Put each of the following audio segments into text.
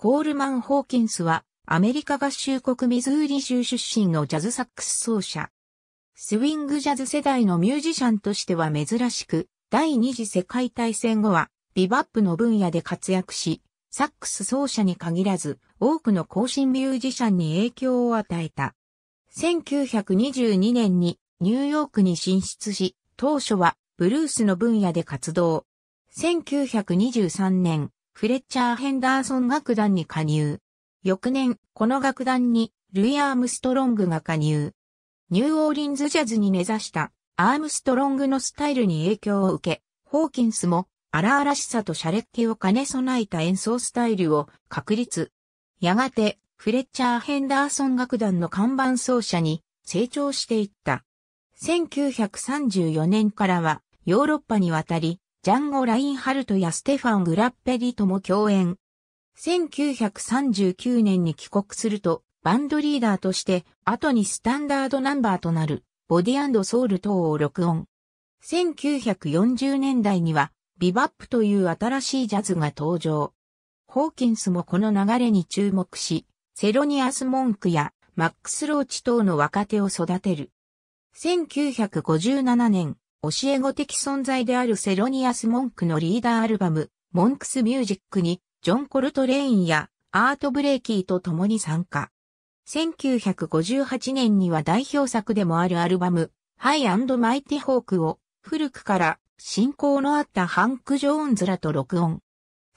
コールマン・ホーキンスは、アメリカ合衆国ミズーリ州出身のジャズサックス奏者。スウィングジャズ世代のミュージシャンとしては珍しく、第二次世界大戦後は、ビバップの分野で活躍し、サックス奏者に限らず、多くの後進ミュージシャンに影響を与えた。1922年にニューヨークに進出し、当初はブルースの分野で活動。1923年、フレッチャー・ヘンダーソン楽団に加入。翌年、この楽団に、ルイ・アームストロングが加入。ニューオーリンズジャズに根ざしたアームストロングのスタイルに影響を受け、ホーキンスも荒々しさと洒落ッ気を兼ね備えた演奏スタイルを確立。やがて、フレッチャー・ヘンダーソン楽団の看板奏者に成長していった。1934年からはヨーロッパに渡り、ジャンゴ・ラインハルトやステファン・グラッペリとも共演。1939年に帰国すると、バンドリーダーとして、後にスタンダードナンバーとなる、ボディソウル等を録音。1940年代には、ビバップという新しいジャズが登場。ホーキンスもこの流れに注目し、セロニアス・モンクやマックス・ローチ等の若手を育てる。1957年、教え子的存在であるセロニアス・モンクのリーダーアルバム、モンクス・ミュージックに、ジョン・コルトレインやアート・ブレイキーと共に参加。1958年には代表作でもあるアルバム、ハイマイティ・ホークを、古くから信仰のあったハンク・ジョーンズらと録音。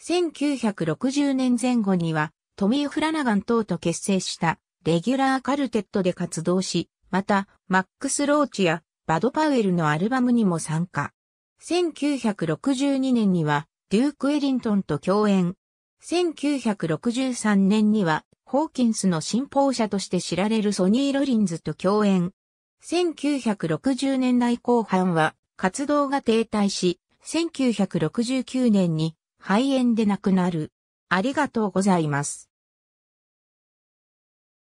1960年前後には、トミー・フラナガン等と結成した、レギュラーカルテットで活動し、また、マックス・ローチや、バド・パウエルのアルバムにも参加。1962年には、デューク・エリントンと共演。1963年には、ホーキンスの信奉者として知られるソニー・ロリンズと共演。1960年代後半は、活動が停滞し、1969年に肺炎で亡くなる。ありがとうございます。